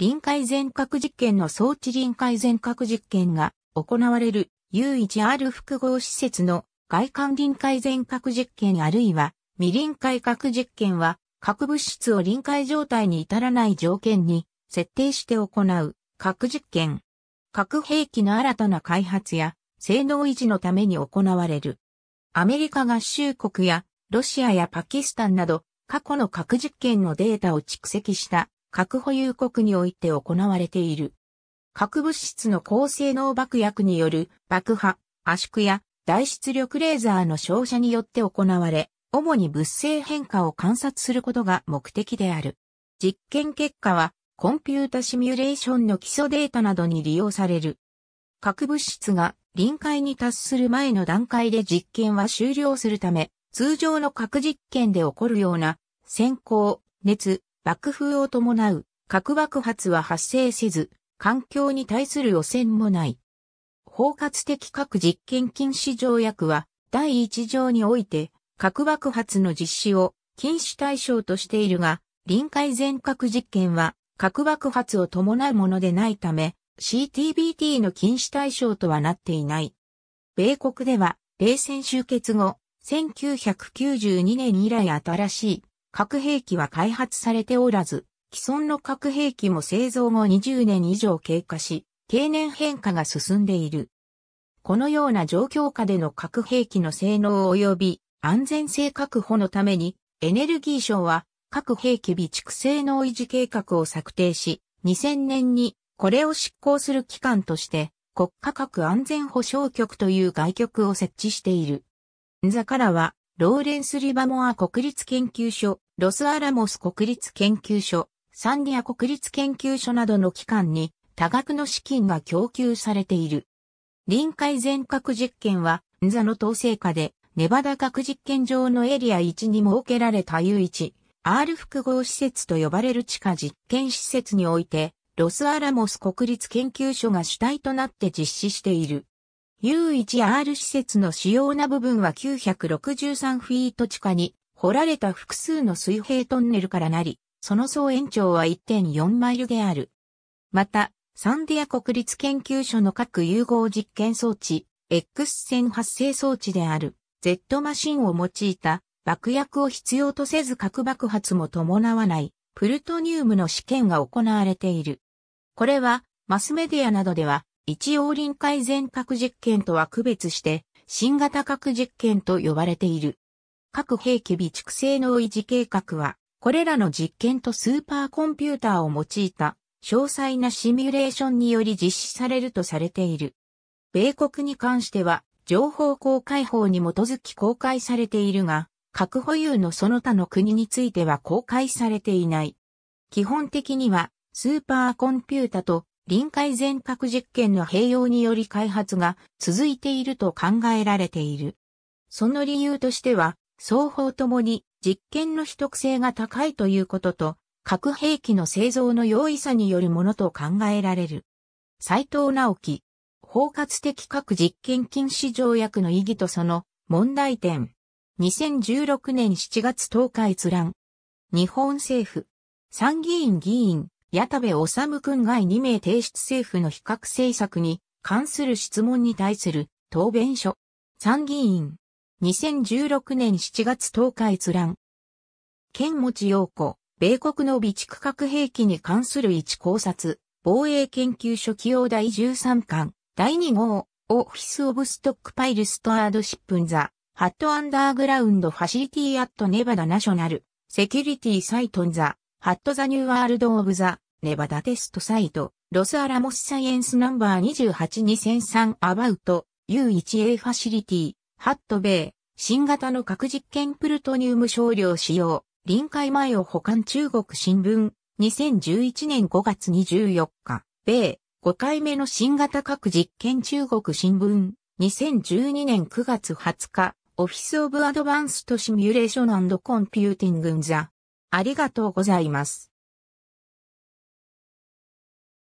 臨界全角実験の装置臨界全角実験が行われる U1R 複合施設の外観臨界全角実験あるいは未臨界角実験は核物質を臨界状態に至らない条件に設定して行う核実験。核兵器の新たな開発や性能維持のために行われる。アメリカ合衆国やロシアやパキスタンなど過去の核実験のデータを蓄積した核保有国において行われている。核物質の高性能爆薬による爆破、圧縮や大出力レーザーの照射によって行われ、主に物性変化を観察することが目的である。実験結果は、コンピュータシミュレーションの基礎データなどに利用される。核物質が臨界に達する前の段階で実験は終了するため、通常の核実験で起こるような、先行、熱、爆風を伴う核爆発は発生せず、環境に対する汚染もない。包括的核実験禁止条約は、第一条において、核爆発の実施を禁止対象としているが、臨界全核実験は、核爆発を伴うものでないため、CTBT の禁止対象とはなっていない。米国では、冷戦終結後、1992年以来新しい核兵器は開発されておらず、既存の核兵器も製造後20年以上経過し、経年変化が進んでいる。このような状況下での核兵器の性能及び安全性確保のために、エネルギー省は核兵器備蓄性能維持計画を策定し、2000年にこれを執行する機関として、国家核安全保障局という外局を設置している。ザ・からは、ローレンス・リバモア国立研究所、ロス・アラモス国立研究所、サンディア国立研究所などの機関に多額の資金が供給されている。臨海全核実験は、ンザの統制下で、ネバダ核実験場のエリア1に設けられた U1、R 複合施設と呼ばれる地下実験施設において、ロスアラモス国立研究所が主体となって実施している。U1R 施設の主要な部分は963フィート地下に掘られた複数の水平トンネルからなり、その総延長は1.4マイルである。また、サンディア国立研究所の各融合実験装置、X 線発生装置である Z マシンを用いた爆薬を必要とせず核爆発も伴わないプルトニウムの試験が行われている。これはマスメディアなどでは一応臨界全核実験とは区別して、新型核実験と呼ばれている。核兵器備蓄性能維持計画は、これらの実験とスーパーコンピューターを用いた詳細なシミュレーションにより実施されるとされている。米国に関しては、情報公開法に基づき公開されているが、核保有のその他の国については公開されていない。基本的には、スーパーコンピュータと臨海全核実験の併用により開発が続いていると考えられている。その理由としては、双方ともに実験の秘匿性が高いということと、核兵器の製造の容易さによるものと考えられる。斎藤直樹、包括的核実験禁止条約の意義とその問題点。2016年7月10日閲覧。日本政府、参議院議員、矢田部治君外2名提出政府の比較政策に関する質問に対する答弁書。参議院。2016年7月10日閲覧。剣持陽子、米国の備蓄核兵器に関する一考察、防衛研究所起用第13巻、第2号、オフィスオブストックパイルストアードシップンザ、ハットアンダーグラウンドファシリティアットネバダナショナル、セキュリティサイトンザ、ハットザニューワールドオブザ、ネバダテストサイト、ロスアラモスサイエンスナンバー282003アバウト、U1A ファシリティ、ハットベイ、新型の核実験プルトニウム少量使用、臨界前を保管中国新聞、2011年5月24日、米、5回目の新型核実験中国新聞、2012年9月20日、オフィスオブアドバンストシミュレーションコンピューティングンザありがとうございます。